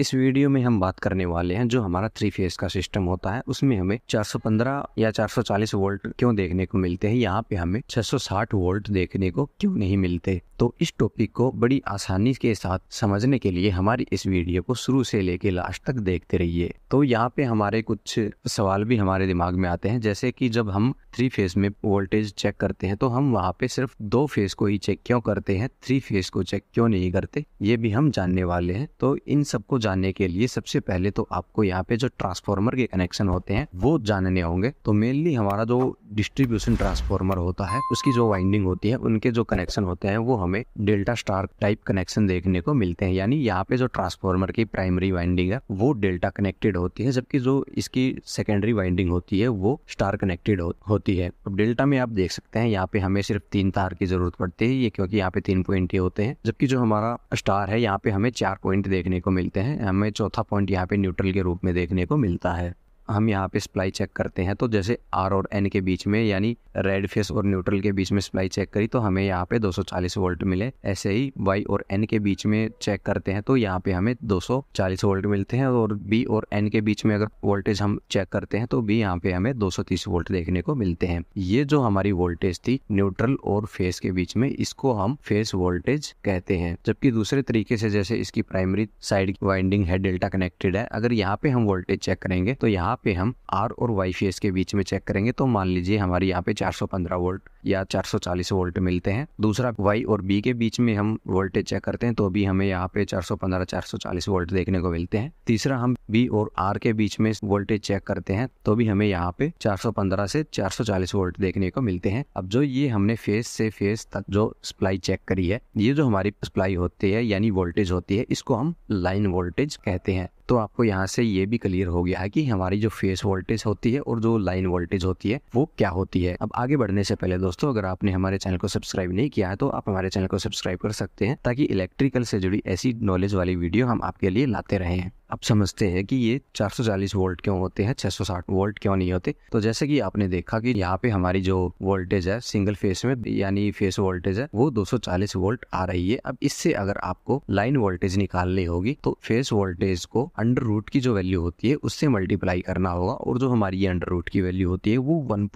इस वीडियो में हम बात करने वाले हैं जो हमारा थ्री फेज का सिस्टम होता है उसमें हमें 415 या 440 वोल्ट क्यों देखने को मिलते हैं यहाँ पे हमें 660 वोल्ट देखने को क्यों नहीं मिलते तो इस टॉपिक को बड़ी आसानी के साथ समझने के लिए हमारी इस वीडियो को शुरू से लेके लास्ट तक देखते रहिए तो यहाँ पे हमारे कुछ सवाल भी हमारे दिमाग में आते हैं जैसे की जब हम थ्री फेज में वोल्टेज चेक करते हैं तो हम वहाँ पे सिर्फ दो फेज को ही चेक क्यों करते हैं थ्री फेज को चेक क्यों नहीं करते ये भी हम जानने वाले हैं तो इन सबको जानने के लिए सबसे पहले तो आपको यहाँ पे जो ट्रांसफॉर्मर के कनेक्शन होते हैं वो जानने होंगे तो मेनली हमारा जो डिस्ट्रीब्यूशन ट्रांसफार्मर होता है उसकी जो वाइंडिंग होती है उनके जो कनेक्शन होते हैं वो हमें डेल्टा स्टार टाइप कनेक्शन देखने को मिलते हैं यानी यहाँ पे जो ट्रांसफार्मर की प्राइमरी वाइंडिंग है वो डेल्टा कनेक्टेड होती है जबकि जो इसकी सेकेंडरी वाइंडिंग होती है वो स्टार कनेक्टेड हो, होती है अब डेल्टा में आप देख सकते हैं यहाँ पे हमें सिर्फ तीन तार की जरूरत पड़ती है ये क्योंकि यहाँ पे तीन पॉइंट ही होते हैं जबकि जो हमारा स्टार है यहाँ पे हमें चार पॉइंट देखने को मिलते हैं हमें चौथा पॉइंट यहाँ पे न्यूट्रल के रूप में देखने को मिलता है हम यहाँ पे सप्लाई चेक करते हैं तो जैसे आर और एन के बीच में यानी रेड फेस और न्यूट्रल के बीच में सप्लाई चेक करी तो हमें यहाँ पे 240 वोल्ट मिले ऐसे ही वाई और एन के बीच में चेक करते हैं तो यहाँ पे हमें 240 वोल्ट मिलते हैं और बी और एन के बीच में अगर वोल्टेज हम चेक करते हैं तो बी यहाँ पे हमें दो वोल्ट देखने को मिलते हैं ये जो हमारी वोल्टेज थी न्यूट्रल और फेस के बीच में इसको हम फेस वोल्टेज कहते हैं जबकि दूसरे तरीके से जैसे इसकी प्राइमरी साइड वाइंडिंग है डेल्टा कनेक्टेड है अगर यहाँ पे हम वोल्टेज चेक करेंगे तो यहाँ पे हम आर और वाई फेस के बीच में चेक करेंगे तो मान लीजिए हमारे यहाँ पे 415 वोल्ट या 440 वोल्ट मिलते हैं दूसरा वाई और बी के बीच में हम वोल्टेज चेक करते हैं तो भी हमें यहाँ पे 415 440 वोल्ट देखने को मिलते हैं तीसरा हम बी और आर के बीच में वोल्टेज चेक करते हैं तो भी हमें यहाँ पे 415 से 440 वोल्ट देखने को मिलते हैं अब जो ये हमने फेस से फेस तक जो सप्लाई चेक करी है ये जो हमारी सप्लाई होती है यानी वोल्टेज होती है इसको हम लाइन वोल्टेज कहते हैं तो आपको यहाँ से ये भी क्लियर हो गया है कि हमारी जो फेस वोल्टेज होती है और जो लाइन वोल्टेज होती है वो क्या होती है अब आगे बढ़ने से पहले दोस्तों अगर आपने हमारे चैनल को सब्सक्राइब नहीं किया है तो आप हमारे चैनल को सब्सक्राइब कर सकते हैं ताकि इलेक्ट्रिकल से जुड़ी ऐसी नॉलेज वाली वीडियो हम आपके लिए लाते रहे अब समझते हैं कि ये 440 वोल्ट क्यों होते हैं 660 वोल्ट क्यों नहीं होते तो जैसे कि आपने देखा कि यहाँ पे हमारी जो वोल्टेज है सिंगल फेस में यानी फेस वोल्टेज है वो 240 वोल्ट आ रही है अब इससे अगर आपको लाइन वोल्टेज निकालनी होगी तो फेस वोल्टेज को अंडर रूट की जो वैल्यू होती है उससे मल्टीप्लाई करना होगा और जो हमारी ये अंडर रूट की वैल्यू होती है वो वन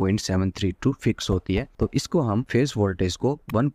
फिक्स होती है तो इसको हम फेस वोल्टेज को वन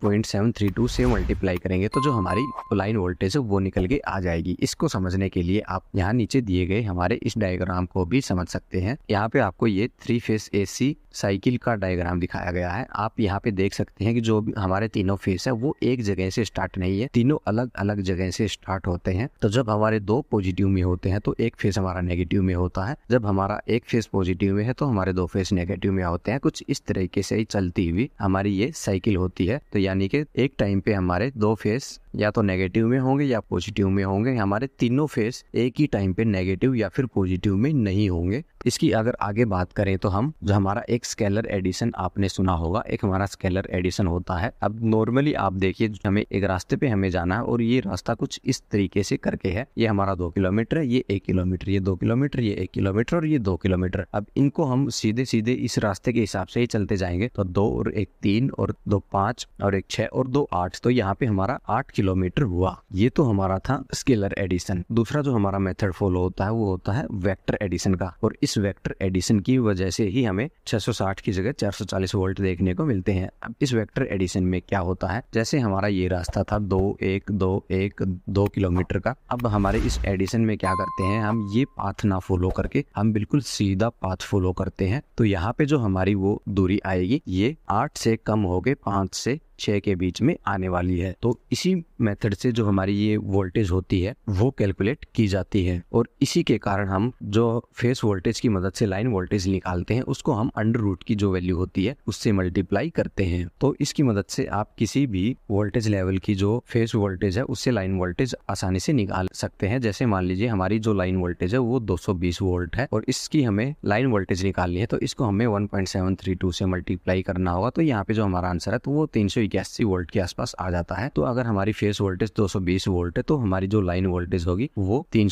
से मल्टीप्लाई करेंगे तो जो हमारी लाइन वोल्टेज है वो निकल के आ जाएगी इसको समझने के लिए आप यहाँ नीचे दिए गए हमारे इस डायग्राम को भी समझ सकते हैं यहाँ पे आपको ये थ्री फेस एसी साइकिल का डायग्राम दिखाया गया है आप यहाँ पे देख सकते हैं कि जो हमारे तीनों फेस है वो एक जगह से स्टार्ट नहीं है तीनों अलग अलग जगह से स्टार्ट होते हैं तो जब हमारे दो पॉजिटिव में होते हैं तो एक फेस हमारा नेगेटिव में होता है जब हमारा एक फेस पॉजिटिव में है तो हमारे दो फेस नेगेटिव में होते हैं कुछ इस तरीके से ही चलती हुई हमारी ये साइकिल होती है तो यानी कि एक टाइम पे हमारे दो फेस या तो नेगेटिव में होंगे या पॉजिटिव में होंगे हमारे तीनों फेस एक ही टाइम पे नेगेटिव या फिर पॉजिटिव में नहीं होंगे इसकी अगर आगे बात करें तो हम जो हमारा एक स्केलर एडिशन आपने सुना होगा एक हमारा स्केलर एडिशन होता है अब नॉर्मली आप देखिए हमें एक रास्ते पे हमें जाना है और ये रास्ता कुछ इस तरीके से करके है ये हमारा दो किलोमीटर है ये एक किलोमीटर ये दो किलोमीटर ये एक किलोमीटर और ये दो किलोमीटर अब इनको हम सीधे सीधे इस रास्ते के हिसाब से ही चलते जाएंगे तो दो और एक तीन और दो पांच और एक छह और दो आठ तो यहाँ पे हमारा आठ किलोमीटर हुआ ये तो हमारा था स्केलर एडिशन दूसरा जो हमारा मेथड फॉलो होता है वो होता है वेक्टर एडिशन का और इस इस वेक्टर एडिशन की वजह से ही हमें 660 की जगह 440 वोल्ट देखने को मिलते हैं अब इस वेक्टर एडिशन में क्या होता है जैसे हमारा ये रास्ता था दो एक दो एक दो किलोमीटर का अब हमारे इस एडिशन में क्या करते हैं हम ये पाथ ना फॉलो करके हम बिल्कुल सीधा पाथ फॉलो करते हैं तो यहाँ पे जो हमारी वो दूरी आएगी ये आठ से कम हो गए पांच से छः के बीच में आने वाली है तो इसी मेथड से जो हमारी ये वोल्टेज होती है वो कैलकुलेट की जाती है और इसी के कारण हम जो फेस वोल्टेज की मदद से लाइन वोल्टेज निकालते हैं उसको हम अंडर रूट की जो वैल्यू होती है उससे मल्टीप्लाई करते हैं तो इसकी मदद से आप किसी भी वोल्टेज लेवल की जो फेस वोल्टेज है उससे लाइन वोल्टेज आसानी से निकाल सकते हैं जैसे मान लीजिए हमारी जो लाइन वोल्टेज है वो 220 वोल्ट है और इसकी हमें लाइन वोल्टेज निकालनी है तो इसको हमें 1.732 से मल्टीप्लाई करना होगा तो यहाँ पे जो हमारा आंसर है तो वो तीन इक्यासी वोल्ट के आसपास आ जाता है तो अगर हमारी फेस वोल्टेज 220 वोल्ट है तो हमारी जो लाइन वोल्टेज होगी वो तीन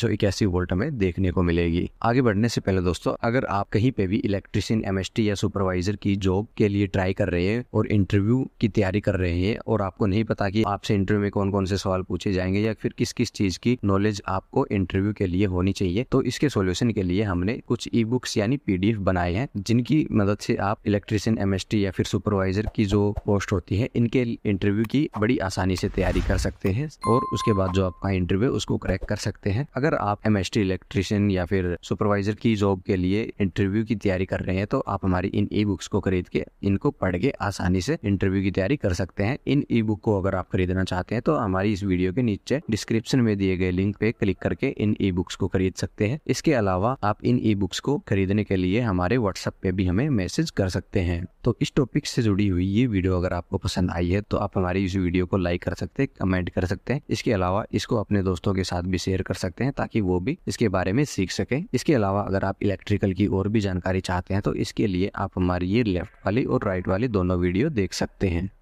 वोल्ट हमें देखने को मिलेगी आगे बढ़ने से पहले दोस्तों अगर आप कहीं पे भी इलेक्ट्रिशियन एम या सुपरवाइजर की जॉब के लिए ट्राई कर रहे हैं और इंटरव्यू की तैयारी कर रहे हैं और आपको नहीं पता कि आपसे इंटरव्यू में कौन कौन से सवाल पूछे जाएंगे या फिर किस किस चीज की नॉलेज आपको इंटरव्यू के लिए होनी चाहिए तो इसके सोल्यूशन के लिए हमने कुछ ई बुक्स यानी पीडीएफ बनाए हैं जिनकी मदद से आप इलेक्ट्रिशियन एम या फिर सुपरवाइजर की जो पोस्ट होती है इन इनके इंटरव्यू की बड़ी आसानी से तैयारी कर सकते हैं और उसके बाद जो आपका इंटरव्यू उसको क्रैक कर सकते हैं अगर आप एम इलेक्ट्रिशियन या फिर सुपरवाइजर की जॉब के लिए इंटरव्यू की तैयारी कर रहे हैं तो आप हमारी इन ई बुक्स को खरीद के इनको पढ़ के आसानी से इंटरव्यू की तैयारी कर सकते हैं इन ई बुक को अगर आप खरीदना चाहते हैं तो हमारी इस वीडियो के नीचे डिस्क्रिप्शन में दिए गए लिंक पे क्लिक करके इन ई बुक्स को खरीद सकते हैं इसके अलावा आप इन ई बुक्स को खरीदने के लिए हमारे व्हाट्सएप पे भी हमें मैसेज कर सकते हैं तो इस टॉपिक से जुड़ी हुई ये वीडियो अगर आपको पसंद आए आई है तो आप हमारी इस वीडियो को लाइक कर सकते हैं कमेंट कर सकते हैं इसके अलावा इसको अपने दोस्तों के साथ भी शेयर कर सकते हैं ताकि वो भी इसके बारे में सीख सके इसके अलावा अगर आप इलेक्ट्रिकल की और भी जानकारी चाहते हैं तो इसके लिए आप हमारी ये लेफ्ट वाली और राइट वाली दोनों वीडियो देख सकते हैं